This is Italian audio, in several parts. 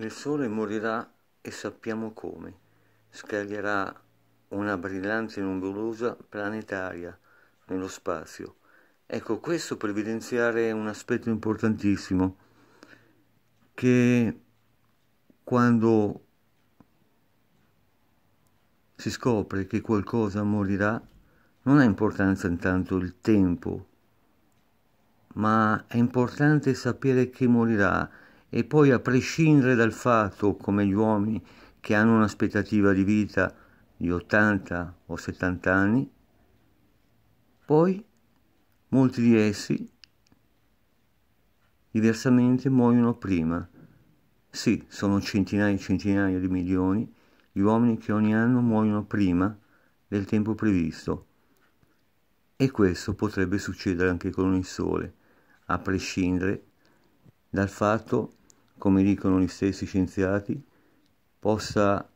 Il sole morirà e sappiamo come. Scaglierà una brillante nuvolosa planetaria nello spazio. Ecco, questo per evidenziare un aspetto importantissimo, che quando si scopre che qualcosa morirà, non ha importanza intanto il tempo, ma è importante sapere che morirà e poi a prescindere dal fatto, come gli uomini che hanno un'aspettativa di vita di 80 o 70 anni, poi molti di essi diversamente muoiono prima. Sì, sono centinaia e centinaia di milioni gli uomini che ogni anno muoiono prima del tempo previsto. E questo potrebbe succedere anche con il Sole, a prescindere dal fatto come dicono gli stessi scienziati, possa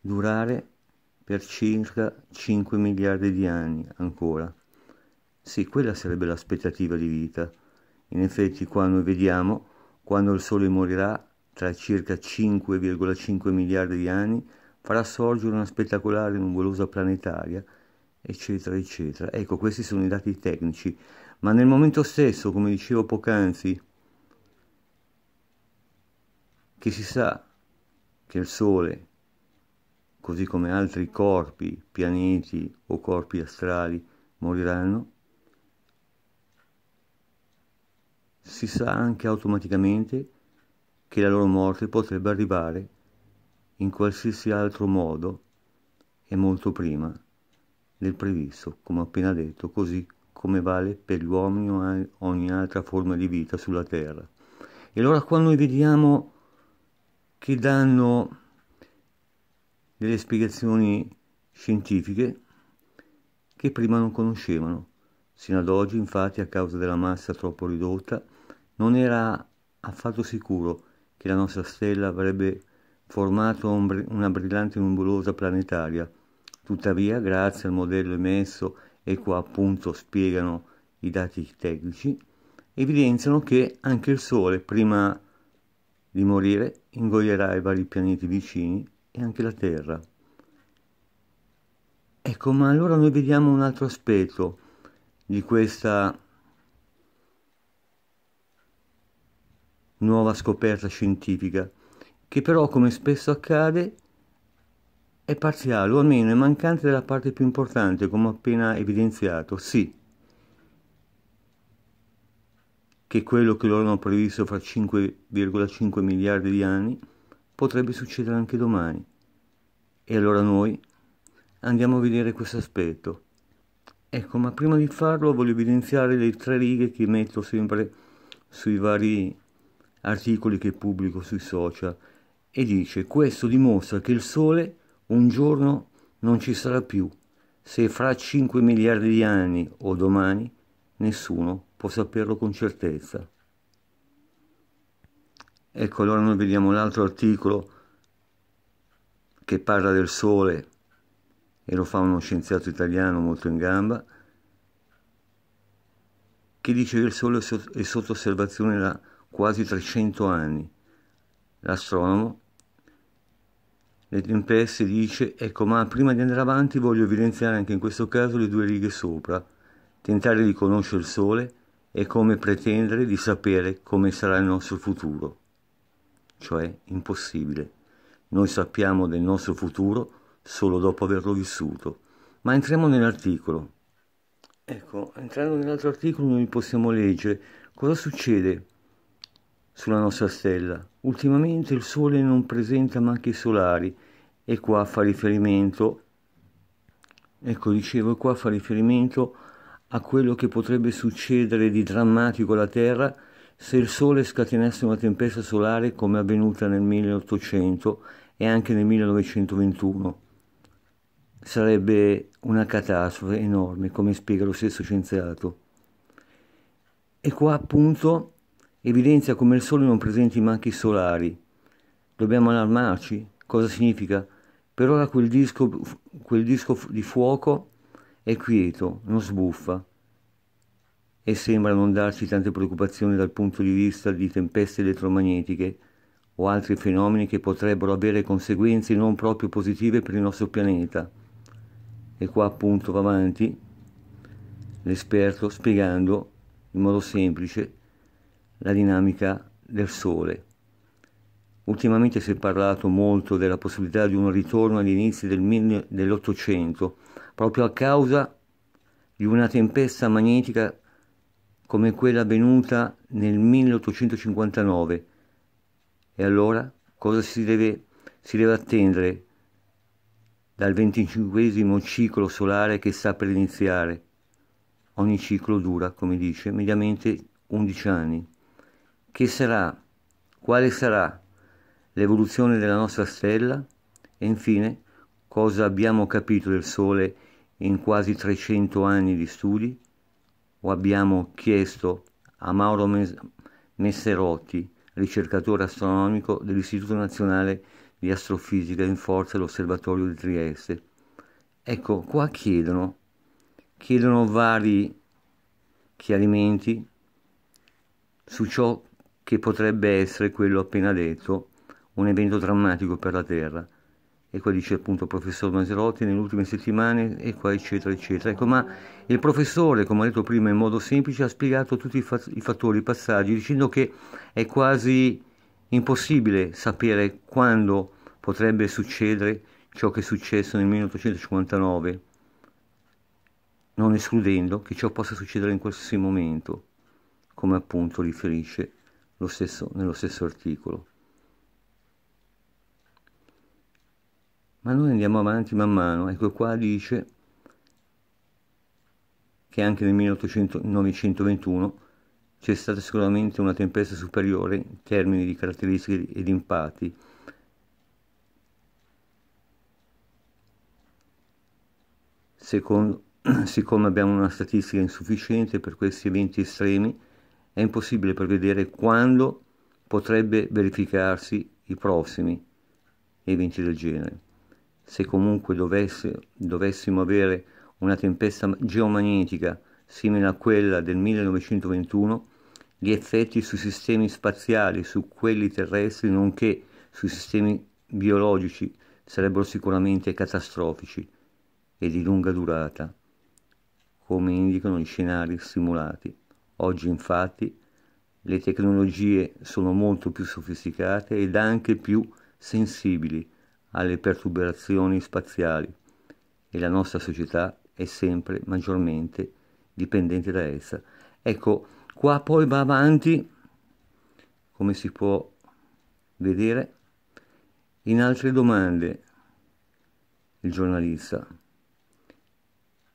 durare per circa 5 miliardi di anni ancora. Sì, quella sarebbe l'aspettativa di vita. In effetti qua noi vediamo quando il Sole morirà tra circa 5,5 miliardi di anni farà sorgere una spettacolare nuvolosa planetaria, eccetera, eccetera. Ecco, questi sono i dati tecnici, ma nel momento stesso, come dicevo poc'anzi, che si sa che il Sole, così come altri corpi, pianeti o corpi astrali, moriranno, si sa anche automaticamente che la loro morte potrebbe arrivare in qualsiasi altro modo e molto prima del previsto, come appena detto, così come vale per gli uomini o ogni altra forma di vita sulla Terra. E allora quando noi vediamo che danno delle spiegazioni scientifiche che prima non conoscevano. Sino ad oggi, infatti, a causa della massa troppo ridotta, non era affatto sicuro che la nostra stella avrebbe formato una brillante nuvolosa planetaria. Tuttavia, grazie al modello emesso, e qua appunto spiegano i dati tecnici, evidenziano che anche il Sole, prima di morire ingoierai vari pianeti vicini e anche la Terra. Ecco, ma allora noi vediamo un altro aspetto di questa nuova scoperta scientifica, che però, come spesso accade, è parziale, o almeno è mancante della parte più importante, come appena evidenziato, sì, che quello che loro hanno previsto fra 5,5 miliardi di anni potrebbe succedere anche domani. E allora noi andiamo a vedere questo aspetto. Ecco, ma prima di farlo voglio evidenziare le tre righe che metto sempre sui vari articoli che pubblico sui social e dice questo dimostra che il Sole un giorno non ci sarà più, se fra 5 miliardi di anni o domani nessuno può saperlo con certezza. Ecco, allora noi vediamo l'altro articolo che parla del Sole e lo fa uno scienziato italiano molto in gamba, che dice che il Sole è sotto osservazione da quasi 300 anni. L'astronomo le tempeste dice, ecco ma prima di andare avanti voglio evidenziare anche in questo caso le due righe sopra, tentare di conoscere il Sole è come pretendere di sapere come sarà il nostro futuro, cioè impossibile. Noi sappiamo del nostro futuro solo dopo averlo vissuto. Ma entriamo nell'articolo. Ecco, entrando nell'altro articolo noi possiamo leggere cosa succede sulla nostra stella. Ultimamente il Sole non presenta macchie solari e qua fa riferimento, ecco dicevo, qua fa riferimento a a quello che potrebbe succedere di drammatico alla Terra se il Sole scatenasse una tempesta solare come avvenuta nel 1800 e anche nel 1921. Sarebbe una catastrofe enorme, come spiega lo stesso scienziato. E qua appunto evidenzia come il Sole non presenti manchi solari. Dobbiamo allarmarci. Cosa significa? Per ora quel disco, quel disco di fuoco è quieto, non sbuffa e sembra non darci tante preoccupazioni dal punto di vista di tempeste elettromagnetiche o altri fenomeni che potrebbero avere conseguenze non proprio positive per il nostro pianeta. E qua appunto va avanti l'esperto spiegando in modo semplice la dinamica del Sole. Ultimamente si è parlato molto della possibilità di un ritorno agli inizi del, dell'Ottocento proprio a causa di una tempesta magnetica come quella avvenuta nel 1859. E allora cosa si deve, si deve attendere dal venticinquesimo ciclo solare che sta per iniziare? Ogni ciclo dura, come dice, mediamente 11 anni. Che sarà? Quale sarà l'evoluzione della nostra stella? E infine, cosa abbiamo capito del Sole in quasi 300 anni di studi, o abbiamo chiesto a Mauro Messerotti, ricercatore astronomico dell'Istituto Nazionale di Astrofisica in forza dell'Osservatorio di Trieste. Ecco, qua chiedono, chiedono vari chiarimenti su ciò che potrebbe essere quello appena detto, un evento drammatico per la Terra e qua dice appunto il professor Maserotti nelle ultime settimane e qua eccetera eccetera. Ecco, ma il professore, come ho detto prima in modo semplice, ha spiegato tutti i, fattori, i passaggi, dicendo che è quasi impossibile sapere quando potrebbe succedere ciò che è successo nel 1859, non escludendo che ciò possa succedere in qualsiasi momento, come appunto riferisce lo stesso, nello stesso articolo. Ma noi andiamo avanti man mano, ecco qua dice che anche nel 1921 c'è stata sicuramente una tempesta superiore in termini di caratteristiche ed impatti. Secondo, siccome abbiamo una statistica insufficiente per questi eventi estremi, è impossibile prevedere quando potrebbe verificarsi i prossimi eventi del genere se comunque dovesse, dovessimo avere una tempesta geomagnetica simile a quella del 1921, gli effetti sui sistemi spaziali, su quelli terrestri, nonché sui sistemi biologici sarebbero sicuramente catastrofici e di lunga durata, come indicano gli scenari simulati. Oggi infatti le tecnologie sono molto più sofisticate ed anche più sensibili alle perturbazioni spaziali e la nostra società è sempre maggiormente dipendente da essa. Ecco, qua poi va avanti, come si può vedere, in altre domande il giornalista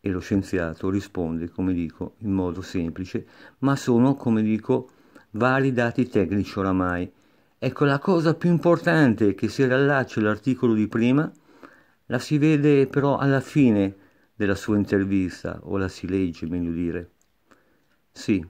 e lo scienziato risponde, come dico, in modo semplice, ma sono, come dico, vari dati tecnici oramai Ecco, la cosa più importante che si rallaccia all'articolo di prima la si vede però alla fine della sua intervista, o la si legge, meglio dire. Sì,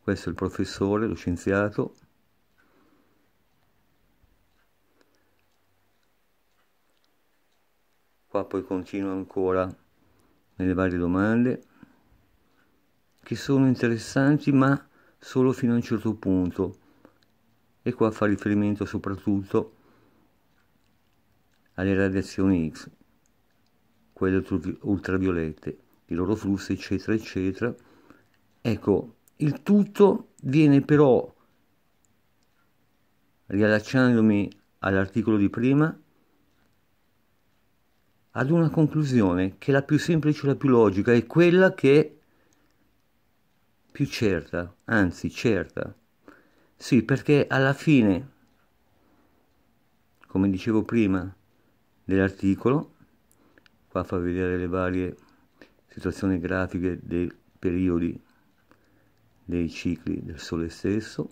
questo è il professore, lo scienziato. Qua poi continua ancora nelle varie domande, che sono interessanti ma solo fino a un certo punto e qua fa riferimento soprattutto alle radiazioni X, quelle ultraviolette, i loro flussi eccetera eccetera. Ecco, il tutto viene però, riallacciandomi all'articolo di prima, ad una conclusione che è la più semplice e la più logica, è quella che è più certa, anzi certa, sì, perché alla fine, come dicevo prima dell'articolo, qua fa vedere le varie situazioni grafiche dei periodi dei cicli del Sole stesso,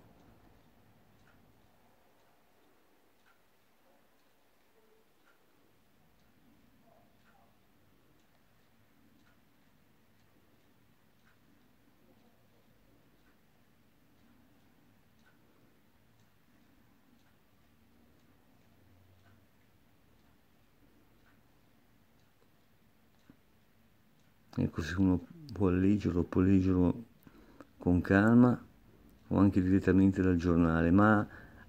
ecco se uno vuole leggerlo può leggerlo con calma o anche direttamente dal giornale ma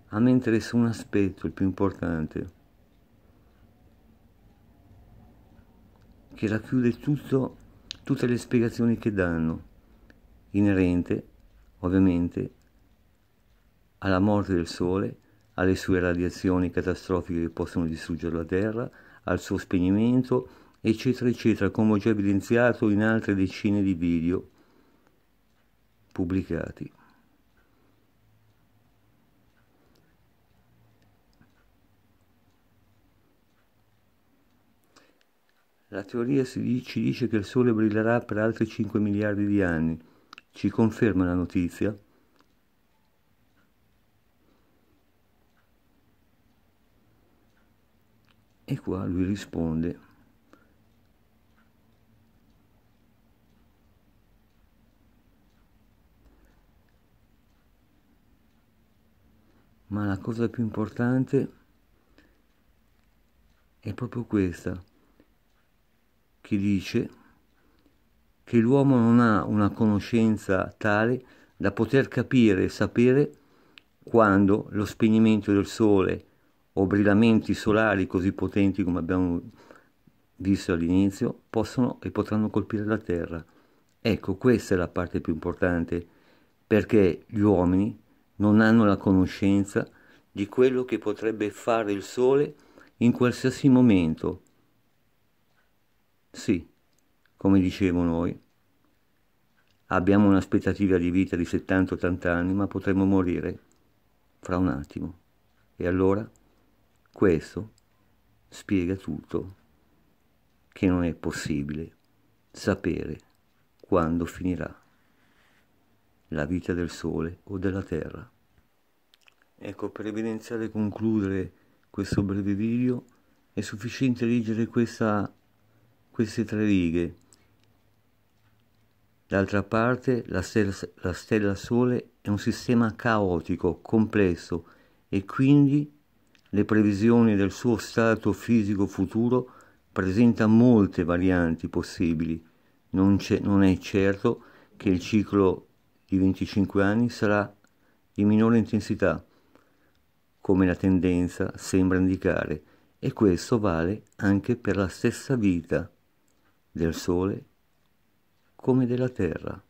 a me interessa un aspetto il più importante che racchiude tutto, tutte le spiegazioni che danno inerente ovviamente alla morte del Sole, alle sue radiazioni catastrofiche che possono distruggere la Terra, al suo spegnimento, eccetera, eccetera, come ho già evidenziato in altre decine di video pubblicati. La teoria ci dice che il Sole brillerà per altri 5 miliardi di anni. Ci conferma la notizia? E qua lui risponde. ma la cosa più importante è proprio questa, che dice che l'uomo non ha una conoscenza tale da poter capire e sapere quando lo spegnimento del sole o brillamenti solari così potenti come abbiamo visto all'inizio possono e potranno colpire la Terra. Ecco, questa è la parte più importante, perché gli uomini non hanno la conoscenza di quello che potrebbe fare il sole in qualsiasi momento. Sì, come dicevo noi, abbiamo un'aspettativa di vita di 70-80 anni, ma potremmo morire fra un attimo. E allora questo spiega tutto, che non è possibile sapere quando finirà la vita del Sole o della Terra. Ecco, per evidenziare e concludere questo breve video è sufficiente leggere questa, queste tre righe. D'altra parte, la stella, la stella Sole è un sistema caotico, complesso e quindi le previsioni del suo stato fisico futuro presenta molte varianti possibili. Non, non è certo che il ciclo di 25 anni sarà di minore intensità, come la tendenza sembra indicare, e questo vale anche per la stessa vita del Sole come della Terra.